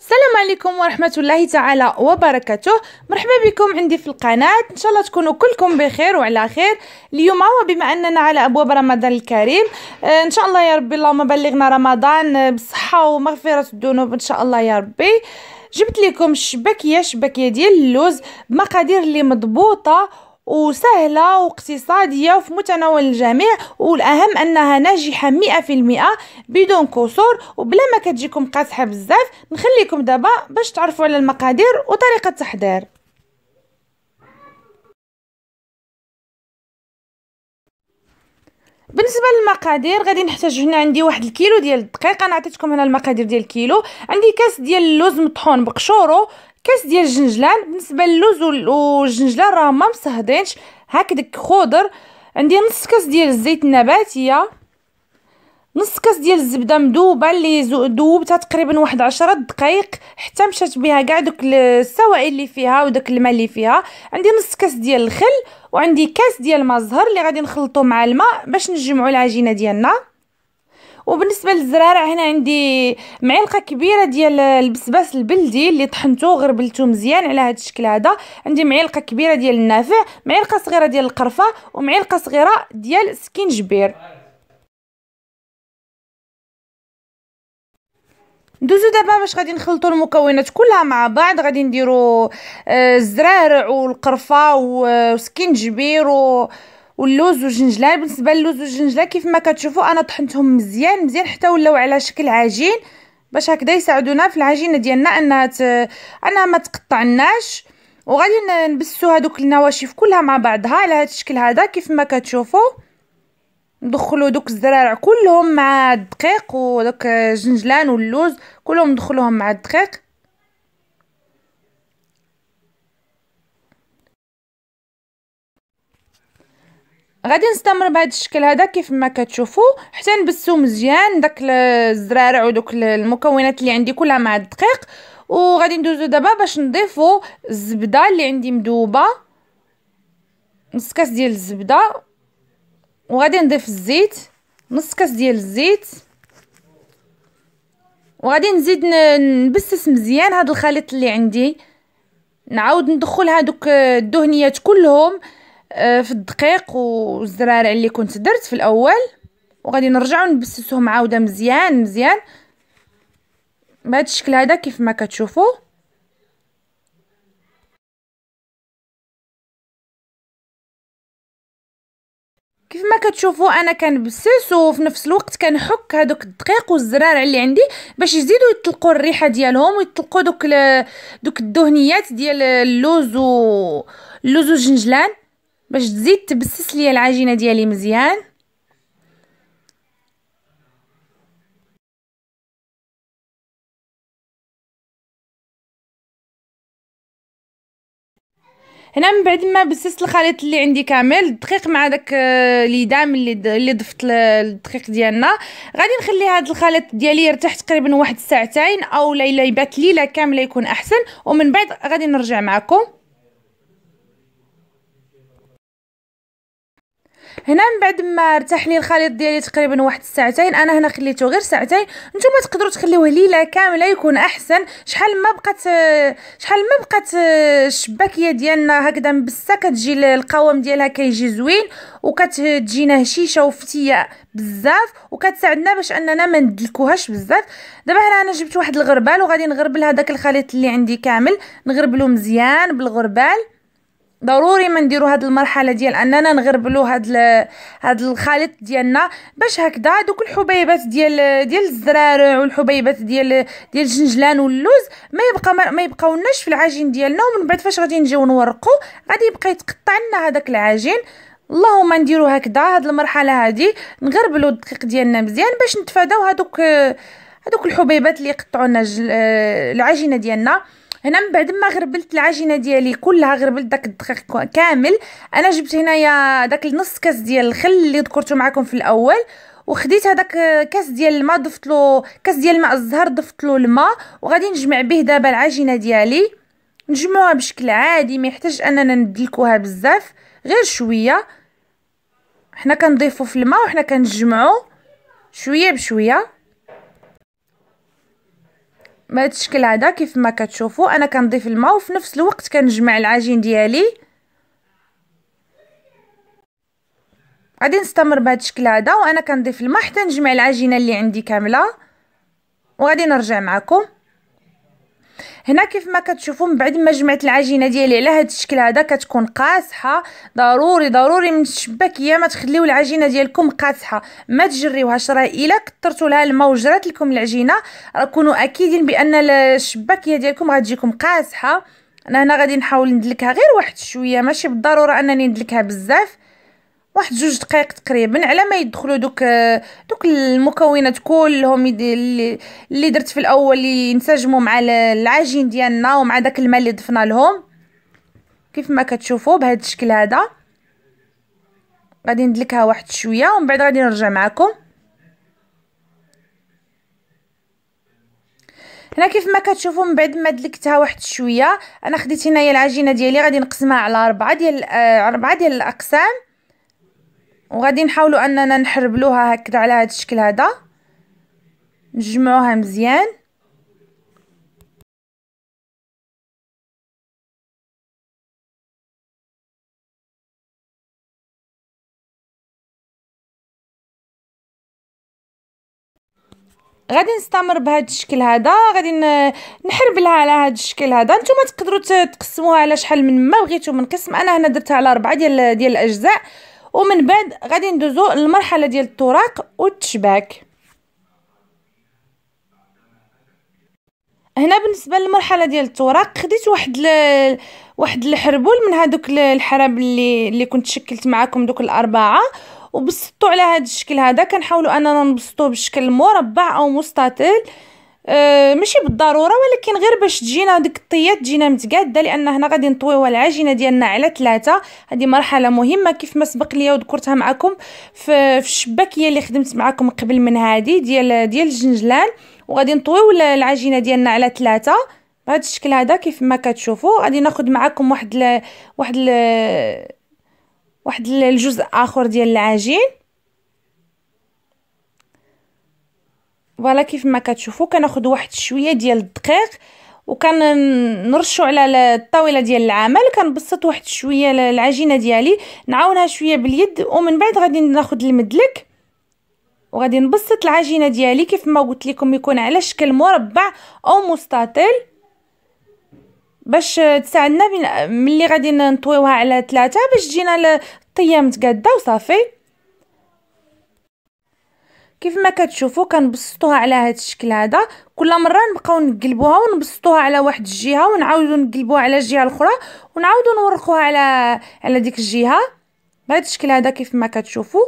السلام عليكم ورحمة الله تعالى وبركاته مرحبا بكم عندي في القناة إن شاء الله تكونوا كلكم بخير وعلى خير اليوم وبما أننا على أبواب رمضان الكريم آه، إن شاء الله يا ربي اللهم بلغنا رمضان بصحة ومغفرة الذنوب إن شاء الله يا ربي جبت لكم شبكية شبكية ديال اللوز بمقادير اللي مضبوطة وسهلة واقتصادية وفي متناول الجميع والأهم أنها ناجحة مئة في المئة بدون كسور وبلا ما كتجيكم قاسحة بزاف نخليكم دابا باش تعرفوا على المقادير وطريقة التحضير بالنسبه للمقادير غادي نحتاج هنا عندي واحد الكيلو ديال الدقيق انا عطيتكم هنا المقادير ديال الكيلو عندي كاس ديال اللوز مطحون بقشورو كاس ديال الجنجلان بالنسبه للوز والجنجلان راه ما مصهدينش هكداك خضر عندي نص كاس ديال الزيت النباتيه نص كاس ديال الزبده مذوبه اللي ذوبتها تقريبا واحد عشرة دقائق حتى مشات بها كاع دوك السوائل اللي فيها وداك الماء اللي فيها عندي نص كاس ديال الخل وعندي كاس ديال ما الزهر اللي غادي نخلطو مع الماء باش نجمعوا العجينه ديالنا وبالنسبه للزرارع هنا عندي معلقه كبيره ديال البسباس البلدي اللي طحنته غربلته مزيان على هذا الشكل هذا عندي معلقه كبيره ديال النافع معلقه صغيره ديال القرفه ومعلقه صغيره ديال سكينجبير ندوزو دابا باش غادي نخلطو المكونات كلها مع بعض غادي نديرو آه، الزرارع والقرفه وسكينجبير و واللوز والجنجله بالنسبه للوز والجنجله كيف ما كتشوفوا انا طحنتهم مزيان مزيان حتى ولاو على شكل عجين باش هكذا يساعدونا في العجينه ديالنا انها ت... انها ما تقطعناش وغادي نبسو هذوك النواشف كلها مع بعضها على هذا الشكل هذا كيف ما كتشوفوا ندخلوا دوك الزرارع كلهم مع الدقيق ودوك الجنجلان واللوز كلهم ندخلوهم مع الدقيق غادي نستمر بهذا الشكل هذا كيف ما كتشوفوا حتى نبسو مزيان داك الزرارع ودوك المكونات اللي عندي كلها مع الدقيق وغادي ندوزو دابا باش نضيفو الزبده اللي عندي مذوبه نص كاس ديال الزبده وغادي نضيف الزيت نص كاس ديال الزيت وغادي نزيد نبسس مزيان هذا الخليط اللي عندي نعاود ندخل هذوك الدهنيات كلهم آه، في الدقيق والزرارع اللي كنت درت في الاول وغادي نرجعو نبسسهم عاوده مزيان مزيان بهذا الشكل هذا كيف ما كتشوفوا كيف ما كتشوفوا انا كنبسس وفي نفس الوقت كنحك هذوك الدقيق والزرارع اللي عندي باش يزيدوا يطلقوا الريحه ديالهم ويطلقوا دوك دوك الدهنيات ديال اللوز و اللوز والجنجلان باش تزيد تبسس ليا العجينه ديالي مزيان هنا من بعد ما بسست الخليط اللي عندي كامل الدقيق مع داك آه، ليدام اللي اللي ضفت الدقيق ديالنا غادي نخلي هذا الخليط ديالي يرتاح تقريبا واحد ساعتين او ليله يبات ليله كامله يكون احسن ومن بعد غادي نرجع معكم هنا من بعد ما ارتاح لي الخليط ديالي تقريبا واحد الساعتين انا هنا خليته غير ساعتين نتوما تقدروا تخليوه ليله كامله يكون احسن شحال ما بقات شحال ما بقات آه، الشباكيه ديالنا هكذا مبسه كتجي القوام ديالها كيجي زوين وكتجينا هشيشه وفتيه بزاف وكتساعدنا باش اننا ما ندلكوهاش بزاف دابا هنا انا جبت واحد الغربال وغادي نغربل هذاك الخليط اللي عندي كامل نغربلو مزيان بالغربال ضروري ما نديرو هاد المرحله ديال اننا نغربلو هاد ال... هاد الخليط ديالنا باش هكذا دوك الحبيبات ديال ديال الزرارع والحبيبات ديال ديال الجنجلان واللوز ما يبقى ما يبقاوناش في العجين ديالنا ومن بعد فاش غادي نجيو نورقو غادي يبقى يتقطع لنا هذاك العجين اللهم نديرو هكذا هاد المرحله هادي نغربلو الدقيق ديالنا مزيان باش نتفاداو هادوك هادوك الحبيبات اللي يقطعو لنا آه، العجينه ديالنا هنا من بعد ما غربلت العجينه ديالي كلها غربلت داك الدقيق كامل انا جبت هنايا داك النص كاس ديال الخل اللي ذكرته معكم في الاول وخديت هذاك كاس ديال الماء ضفت له كاس ديال ماء الزهر ضفت له الماء وغادي نجمع به دابا العجينه ديالي نجمعوها بشكل عادي ما يحتاج اننا ندلكوها بزاف غير شويه حنا كنضيفو في الماء وحنا كنجمعو شويه بشويه بهذا الشكل هذا كيف ما كتشوفوا انا كنضيف الماء وفي نفس الوقت كنجمع العجين ديالي غادي نستمر بهذا الشكل هذا وانا كنضيف الماء حتى نجمع العجينه اللي عندي كامله وغادي نرجع معكم هنا كيف ما كتشوفوا من بعد ما جمعت العجينه ديالي على هذا الشكل هذا كتكون قاصحه ضروري ضروري من الشباكيه ما تخليو العجينه ديالكم قاصحه ما تجريوهاش راه الا كثرتوا لها الماء وجرات لكم العجينه راه كونوا اكيدين بان الشباكيه ديالكم غتجيكم قاصحه انا هنا غادي نحاول ندلكها غير واحد شويه ماشي بالضروره انني ندلكها بزاف واحد جوج دقائق تقريبا على ما يدخلوا دوك دوك المكونات كلهم اللي درت في الاول ينسجموا مع العجين ديالنا ومع داك الماء اللي ضفنا لهم كيف ما كتشوفوا بهذا الشكل هذا غادي ندلكها واحد شويه ومن بعد غادي نرجع معكم هنا كيف ما كتشوفوا من بعد ما دلكتها واحد شويه انا خديت هنايا العجينه ديالي غادي نقسمها على اربعه ديال آه، اربعه ديال الاقسام وغادي نحاولوا اننا نحربلوها هكذا على هذا الشكل هذا نجمعوها مزيان غادي نستمر بهذا الشكل هذا غادي نحربلها على هذا الشكل هذا نتوما تقدروا تقسموها على شحال من ما بغيتو من قسم انا هنا درتها على ربعة ديال ديال الاجزاء ومن بعد غادي ندوزو للمرحله ديال الطراق والتشباك هنا بالنسبه للمرحله ديال التوراق خديت واحد ل... واحد الحربول من هذوك الحراب اللي اللي كنت شكلت معكم دوك الاربعه وبسطو على هذا الشكل هذا كنحاولوا اننا نبسطوه بشكل مربع او مستطيل أه ماشي بالضروره ولكن غير باش تجينا ديك الطيه تجينا متقاده لان هنا غادي نطويو العجينه ديالنا على ثلاثة هذه مرحله مهمه كيف ما سبق ليا وذكرتها معكم في الشباكيه اللي خدمت معكم قبل من هذه ديال ديال الجنجلان وغادي نطويو العجينه ديالنا على ثلاثة بهذا الشكل هذا كيف ما كتشوفوا غادي ناخذ معكم واحد ل... واحد ل... واحد الجزء اخر ديال العجين فوالا كيف ما كتشوفوا كناخذ واحد شويه ديال الدقيق نرشو على الطاوله ديال العمل كنبسط واحد شويه العجينه ديالي نعاونها شويه باليد ومن بعد غادي ناخذ المدلك وغادي نبسط العجينه ديالي كيف ما قلت لكم يكون على شكل مربع او مستطيل باش تساعدنا ملي غادي نطويوها على ثلاثة باش تجينا الطيه متقاده وصافي كيف ما كتشوفوا كنبسطوها على هذا الشكل هذا كل مره نبقاو نقلبوها ونبسطوها على واحد الجهه ونعاودو نقلبوها على الجهه الاخرى ونعاودو نورقوها على على ديك الجهه بهذا الشكل هذا كيف ما كتشوفوا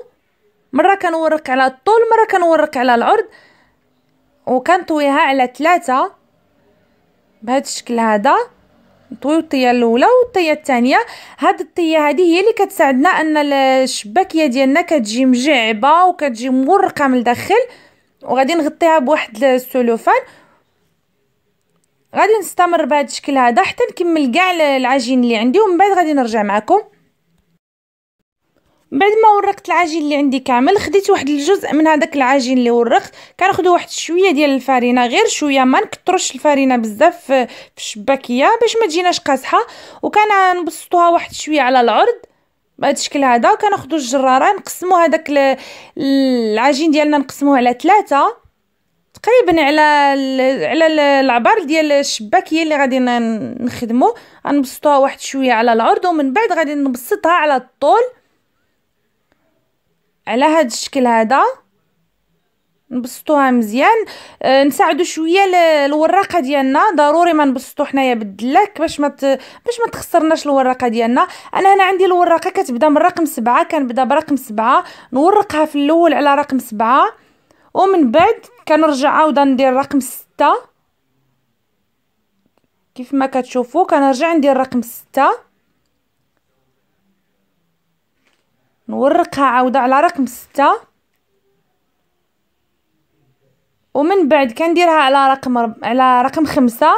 مره كنورق على الطول مره كنورق على العرض وكنطويها على ثلاثة بهذا الشكل هذا نطويو الطيه الاولى والطيه الثانيه هاد الطيه هذه هي اللي كتساعدنا ان الشباكيه ديالنا كتجي مجعبه وكتجي مورقه من الداخل وغادي نغطيها بواحد السلوفان غادي نستمر بهذا الشكل هذا حتى نكمل كاع العجين اللي عندي ومن بعد غادي نرجع معكم بعد ما ورقت العجين اللي عندي كامل خديت واحد الجزء من هذاك العجين اللي ورقت كناخذ واحد شويه ديال الفرينه غير شويه ما نكثرش الفرينه بزاف في الشباكيه باش ما تجيناش قاصحه وكنبسطوها واحد شويه على العرض بهذا الشكل هذا وكناخذوا الجراره نقسموا هذاك العجين ديالنا نقسموه على ثلاثه تقريبا على على العبر ديال الشباكيه اللي غادي نخدمو غنبسطوها واحد شويه على العرض ومن بعد غادي نبسطها على الطول على هاد الشكل هذا نبسطوها مزيان أه نساعدو شويه الوراقه ديالنا ضروري ما نبسطو حنايا بالدلاك باش ما مت... باش ما تخسرناش الوراقه ديالنا انا هنا عندي الوراقه كتبدا من رقم سبعة كنبدا برقم سبعة نورقها في الاول على رقم سبعة ومن بعد كنرجع عاوده ندير رقم ستة كيف ما كتشوفوا كنرجع ندير رقم ستة نورقها عاودة على رقم ستة ومن بعد كنديرها على رقم رب... على رقم خمسة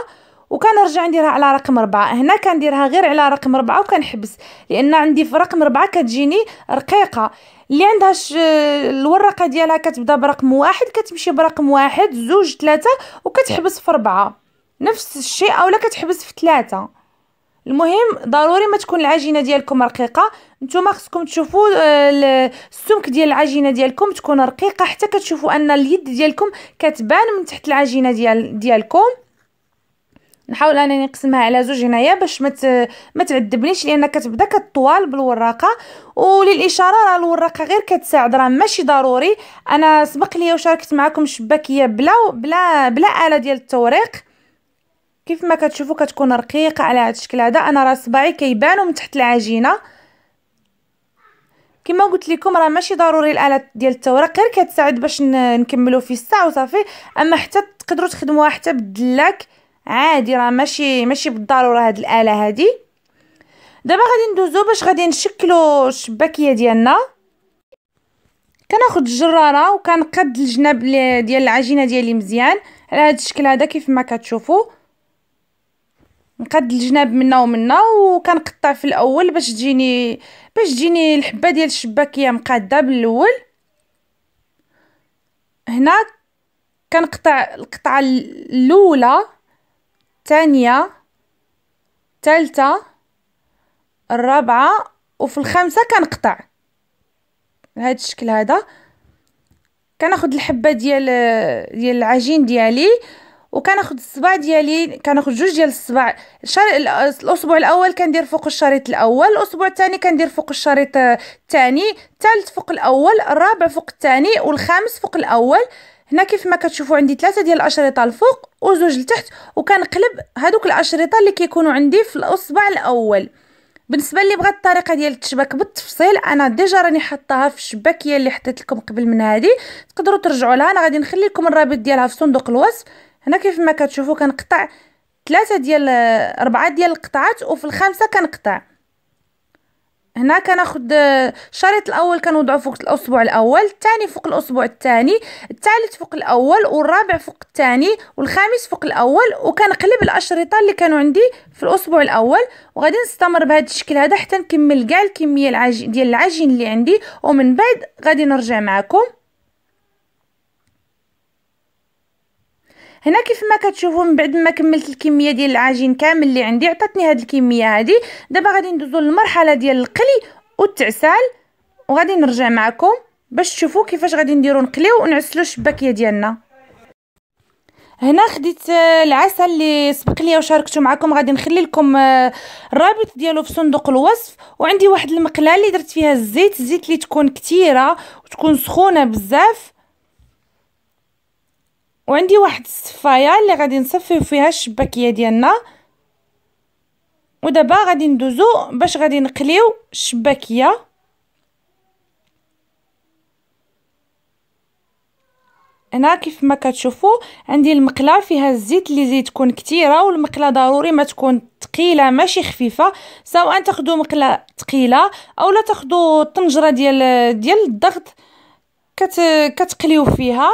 وكنرجع نديرها على رقم ربعة هنا كنديرها غير على رقم ربعة وكنحبس لان عندي في رقم ربعة كتجيني رقيقة اللي عندها ش... الورقة ديالها كتبدا برقم واحد كتمشي برقم واحد زوج ثلاثة وكتحبس في ربعة نفس الشيء اولا كتحبس في ثلاثة المهم ضروري ما تكون العجينه ديالكم رقيقه نتوما خصكم تشوفوا آه، السمك ديال العجينه ديالكم تكون رقيقه حتى كتشوفوا ان اليد ديالكم كتبان من تحت العجينه ديال ديالكم نحاول انني نقسمها على زوج هنايا باش ما ما تعذبنيش لان كتبدا كطوال بالوراقه وللاشاره راه الوراقه غير كتساعد راه ماشي ضروري انا سبق لي وشاركت معكم شباكيه بلا بلا بلا اله ديال التوريق كيف ما كتشوفوا كتكون رقيقه على هذا الشكل هذا انا راه صباعي كيبانوا من تحت العجينه كما قلت لكم راه ماشي ضروري الالات ديال التوراق غير كتساعد باش نكملوا في الساعه وصافي اما حتى تقدروا تخدموها حتى بالدلاك عادي راه ماشي ماشي بالضروره هاد الاله هادي دابا غادي ندوزو باش غادي نشكلوا الشباكيه ديالنا كناخذ الجراره وكنقد الجناب ديال العجينه ديالي مزيان على هذا الشكل هذا كيف ما كتشوفوا نقاد الجناب منا ومنا وكنقطع في الاول باش تجيني باش تجيني الحبه ديال الشباكيه مقاده بالاول هنا كنقطع القطعه الاولى الثانيه الثالثه الرابعه وفي الخامسه كنقطع بهذا الشكل هذا كناخذ الحبه ديال ديال العجين ديالي وكناخذ الصباع ديالي كناخد جوج ديال الصباع الشر... الاسبوع الاول كندير فوق الشريط الاول الاسبوع الثاني كندير فوق الشريط الثاني الثالث فوق الاول الرابع فوق الثاني والخامس فوق الاول هنا كيف ما كتشوفوا عندي ثلاثه ديال الاشرطه الفوق وزوج لتحت وكنقلب هذوك الاشرطه اللي كيكونوا عندي في الاصبع الاول بالنسبه اللي بغات الطريقه ديال التشباك بالتفصيل انا ديجا راني حطاها في الشباكيه اللي حطيت لكم قبل من هذه تقدروا ترجعوا لها انا غادي نخلي لكم الرابط ديالها في صندوق الوصف هنا كيف ما كتشوفوا كنقطع ثلاثه ديال اربعه ديال القطعات وفي الخامسه كنقطع هنا كناخد الشريط الاول كنوضعو فوق الاصبع الاول الثاني فوق الاصبع الثاني الثالث فوق الاول والرابع فوق الثاني والخامس فوق الاول وكنقلب الاشرطه اللي كانوا عندي في الاصبع الاول وغادي نستمر بهذا الشكل هذا حتى نكمل كاع الكميه العج... ديال العجين اللي عندي ومن بعد غادي نرجع معكم هنا كيف ما كتشوفوا من بعد ما كملت الكميه ديال العجين كامل اللي عندي عطاتني هاد الكميه هادي دابا غادي ندوزو للمرحله ديال القلي والتعسال وغادي نرجع معكم باش تشوفوا كيفاش غادي نديرو نقليو ونعسلوا الشباكيه ديالنا هنا خديت آه، العسل اللي سبق ليا وشاركته معكم غادي نخلي لكم الرابط آه، ديالو في صندوق الوصف وعندي واحد المقله اللي درت فيها الزيت الزيت اللي تكون كتيره وتكون سخونه بزاف وعندي واحد الصفايه اللي غادي نصفيو فيها الشباكيه ديالنا ودابا غادي ندوزو باش غادي نقليو الشباكيه هنا كيف ما كتشوفوا عندي المقله فيها الزيت اللي زيت تكون كثيره والمقله ضروري ما تكون ثقيله ماشي خفيفه سواء تاخذوا مقله ثقيله اولا تاخذوا الطنجره ديال ديال الضغط كت كتقليو فيها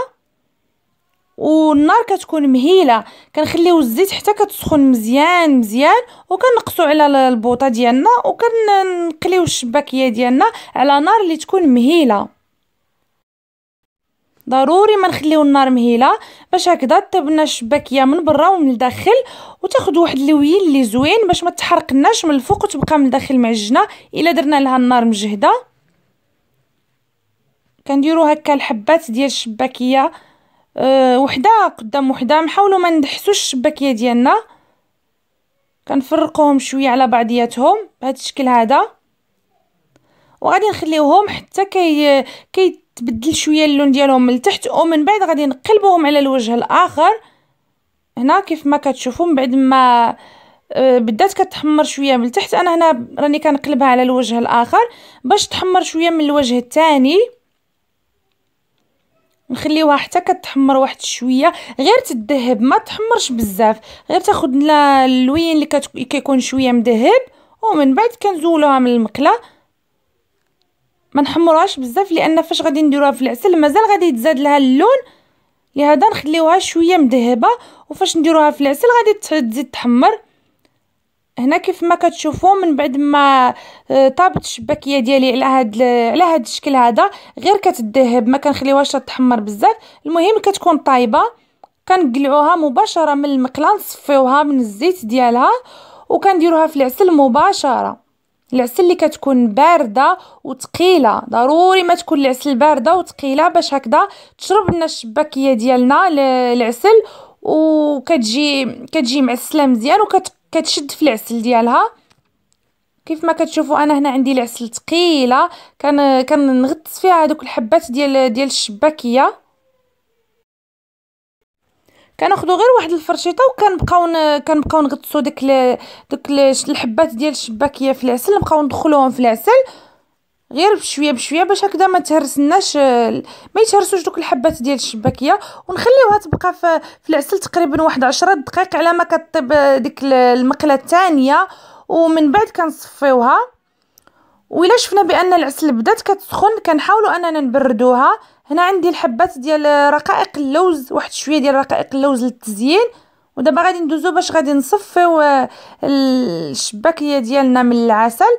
والنار كتكون مهيله كنخليو الزيت حتى كتسخن مزيان مزيان وكنقصو على البوطه ديالنا وكنقليو الشباكيه ديالنا على نار اللي تكون مهيله ضروري ما نخليو النار مهيله باش هكذا تبنا الشباكيه من برا ومن الداخل وتاخد واحد اللوين اللي زوين باش ما تحرقناش من الفوق وتبقى من الداخل معجنه الا درنا لها النار مجهده كنديرو هكا الحبات ديال الشباكيه أه وحده قدام وحده نحاولوا ما ندحسوش الشباكيه ديالنا كنفرقوهم شويه على بعضياتهم بهذا الشكل هذا وغادي نخليوهم حتى كي كيتبدل شويه اللون ديالهم من التحت ومن بعد غادي نقلبوهم على الوجه الاخر هنا كيف ما كتشوفوا من بعد ما أه، بدات كتحمر شويه من التحت انا هنا راني كنقلبها على الوجه الاخر باش تحمر شويه من الوجه الثاني نخليوها حتى كتحمر واحد شويه غير تذهب ما تحمرش بزاف غير تاخذ اللوين اللي كت... كيكون شويه مذهب ومن بعد كنزولوها من المقله ما نحمروهاش بزاف لان فاش غادي نديروها في العسل مازال غادي يتزاد لها اللون لهذا نخليوها شويه مذهبه وفاش نديروها في العسل غادي تزيد تحمر هنا كيف ما كتشوفوا من بعد ما آه، طابت الشباكيه ديالي على هاد على هاد الشكل هذا غير كتذهب ما كنخليوهاش تحمر بزاف المهم كتكون طايبه كنقلعوها مباشره من المقله نصفيوها من الزيت ديالها وكنديروها في العسل مباشره العسل اللي كتكون بارده وثقيله ضروري ما تكون العسل بارده وثقيله باش هكذا تشرب لنا الشباكيه ديالنا العسل وكتجي كتجي معسله مزيان وكت كتشد في العسل ديالها كيف ما كتشوفوا انا هنا عندي العسل ثقيله كان كنغطس فيها هذوك الحبات ديال ديال الشباكيه كناخذوا غير واحد الفرشيطه وكنبقاو كنبقاو نغطسوا داك داك الحبات ديال الشباكيه في العسل نبقاو ندخلوهم في العسل غير بشويه بشويه باش هكذا ما تهرسناش آه، ما يتهرسوش دوك الحبات ديال الشباكيه ونخليوها تبقى في, في العسل تقريبا واحد عشرة دقائق على ما كطيب آه، ديك المقله الثانيه ومن بعد كنصفيوها وإلا شفنا بان العسل بدات كتسخن كنحاولوا اننا نبردوها هنا عندي الحبات ديال آه، رقائق اللوز واحد شويه ديال رقائق اللوز للتزيين ودابا غادي ندوزو باش غادي نصفيو الشباكيه ديالنا من العسل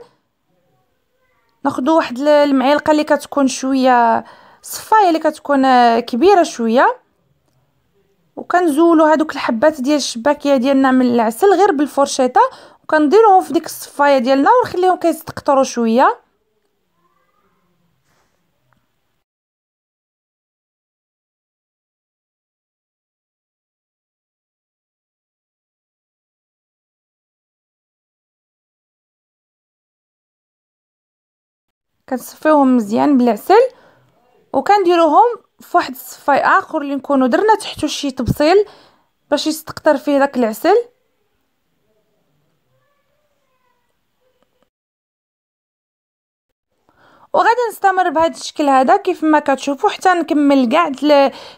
ناخذ واحد المعلقه اللي كتكون شويه صفايه اللي كتكون آه، كبيره شويه وكنزولوا هذوك الحبات ديال الشباكيه ديالنا من العسل غير بالفرشيطه وكنديروهم في ديك الصفايه ديالنا ونخليهم كيتقطروا شويه كنصفيوهم مزيان بالعسل وكنديروهم فواحد الصفاي اخر اللي نكونوا درنا تحتو شي تبصيل باش يستقطر فيه داك العسل وغادي نستمر بهذا الشكل هذا كيف ما كتشوفوا حتى نكمل كاع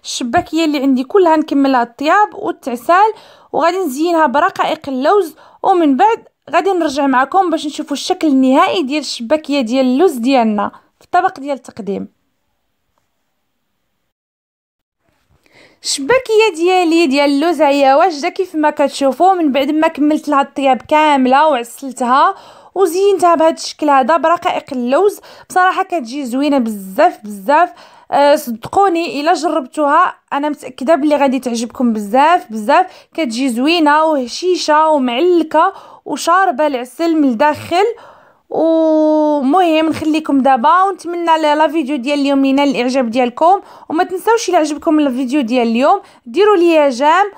الشباكيه اللي عندي كلها نكملها الطياب والتعسال وغادي نزينها برقائق اللوز ومن بعد غادي نرجع معكم باش نشوفوا الشكل النهائي ديال الشباكيه ديال اللوز ديالنا في الطبق ديال التقديم الشباكيه ديالي ديال اللوز هي واجده كيف ما كتشوفوا من بعد ما كملت لها الطياب كامله وعسلتها وزينتها بهذا الشكل هذا برقائق اللوز بصراحه كتجي زوينه بزاف بزاف أه صدقوني الا جربتوها انا متاكده بلي غادي تعجبكم بزاف بزاف كتجي زوينه وهشيشه ومعلكه وشاربه العسل من الداخل ومهم نخليكم دابا ونتمنى لا فيديو ديال اليوم ينال الاعجاب ديالكم وما تنساوش الا عجبكم الفيديو ديال اليوم ديروا ليا جام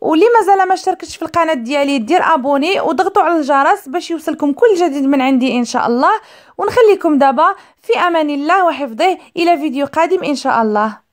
واللي مازال ما اشتركتش في القناه ديالي دير ابوني وضغطوا على الجرس باش يوصلكم كل جديد من عندي ان شاء الله ونخليكم دابا في امان الله وحفظه الى فيديو قادم ان شاء الله